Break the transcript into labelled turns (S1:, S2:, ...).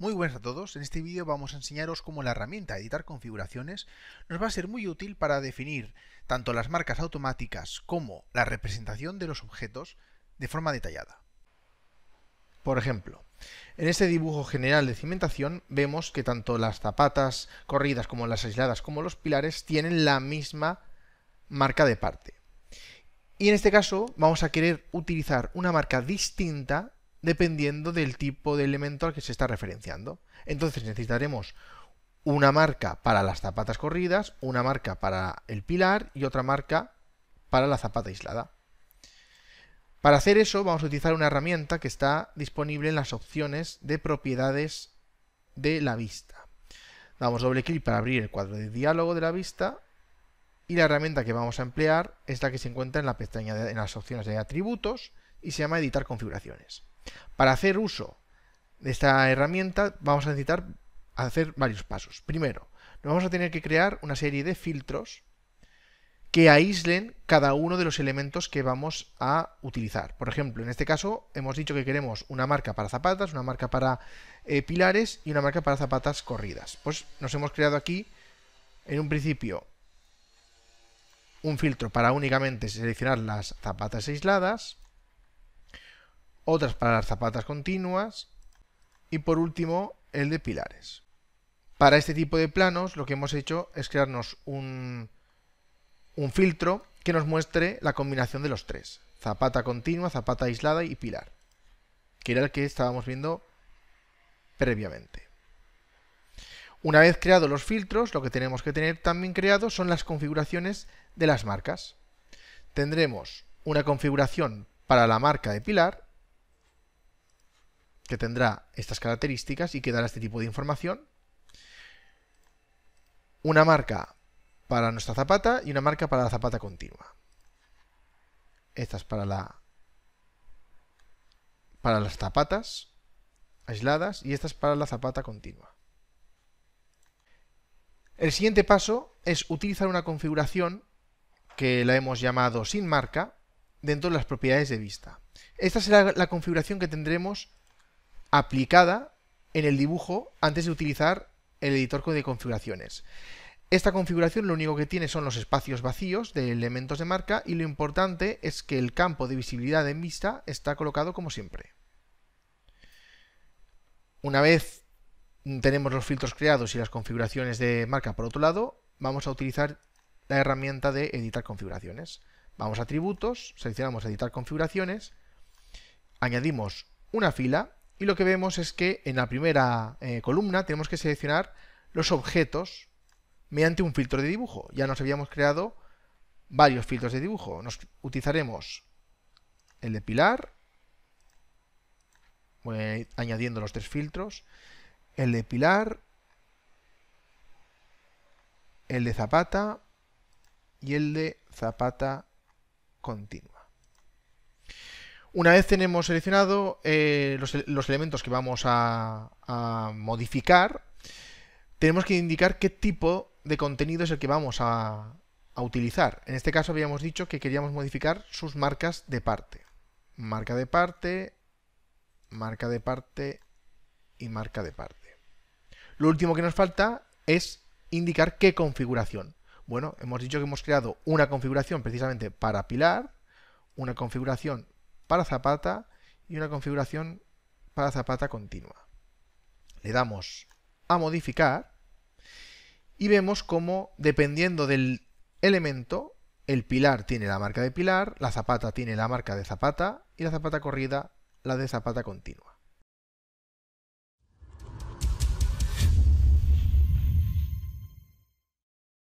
S1: Muy buenas a todos, en este vídeo vamos a enseñaros cómo la herramienta Editar configuraciones nos va a ser muy útil para definir tanto las marcas automáticas como la representación de los objetos de forma detallada. Por ejemplo, en este dibujo general de cimentación vemos que tanto las zapatas corridas como las aisladas como los pilares tienen la misma marca de parte. Y en este caso vamos a querer utilizar una marca distinta dependiendo del tipo de elemento al que se está referenciando. Entonces necesitaremos una marca para las zapatas corridas, una marca para el pilar y otra marca para la zapata aislada. Para hacer eso vamos a utilizar una herramienta que está disponible en las opciones de propiedades de la vista. Damos doble clic para abrir el cuadro de diálogo de la vista y la herramienta que vamos a emplear es la que se encuentra en la pestaña de, las opciones de atributos y se llama editar configuraciones. Para hacer uso de esta herramienta vamos a necesitar hacer varios pasos. Primero, nos vamos a tener que crear una serie de filtros que aíslen cada uno de los elementos que vamos a utilizar. Por ejemplo, en este caso hemos dicho que queremos una marca para zapatas, una marca para eh, pilares y una marca para zapatas corridas. Pues nos hemos creado aquí, en un principio, un filtro para únicamente seleccionar las zapatas aisladas, otras para las zapatas continuas y por último el de pilares. Para este tipo de planos lo que hemos hecho es crearnos un, filtro que nos muestre la combinación de los tres, zapata continua, zapata aislada y pilar, que era el que estábamos viendo previamente. Una vez creados los filtros, lo que tenemos que tener también creado son las configuraciones de las marcas. Tendremos una configuración para la marca de pilar que tendrá estas características y que dará este tipo de información. Una marca para nuestra zapata y una marca para la zapata continua. Estas para, la, para las zapatas aisladas y esta para la zapata continua. El siguiente paso es utilizar una configuración que la hemos llamado sin marca dentro de las propiedades de vista. Esta será la configuración que tendremos aplicada en el dibujo antes de utilizar el editor de configuraciones. Esta configuración lo único que tiene son los espacios vacíos de elementos de marca y lo importante es que el campo de visibilidad en vista está colocado como siempre. Una vez tenemos los filtros creados y las configuraciones de marca por otro lado, vamos a utilizar la herramienta de editar configuraciones. Vamos a atributos, seleccionamos editar configuraciones, añadimos una fila y lo que vemos es que en la primera eh, columna tenemos que seleccionar los objetos mediante un filtro de dibujo. Ya nos habíamos creado varios filtros de dibujo. Nos utilizaremos el de pilar, añadiendo los tres filtros, el de pilar, el de zapata y el de zapata continua. Una vez tenemos seleccionado eh, los, elementos que vamos a, modificar, tenemos que indicar qué tipo de contenido es el que vamos a, a utilizar. En este caso habíamos dicho que queríamos modificar sus marcas de parte. Marca de parte, marca de parte y marca de parte. Lo último que nos falta es indicar qué configuración. Bueno, hemos dicho que hemos creado una configuración precisamente para Pilar, una configuración para zapata y una configuración para zapata continua. Le damos a modificar y vemos cómo dependiendo del elemento, el pilar tiene la marca de pilar, la zapata tiene la marca de zapata y la zapata corrida la de zapata continua.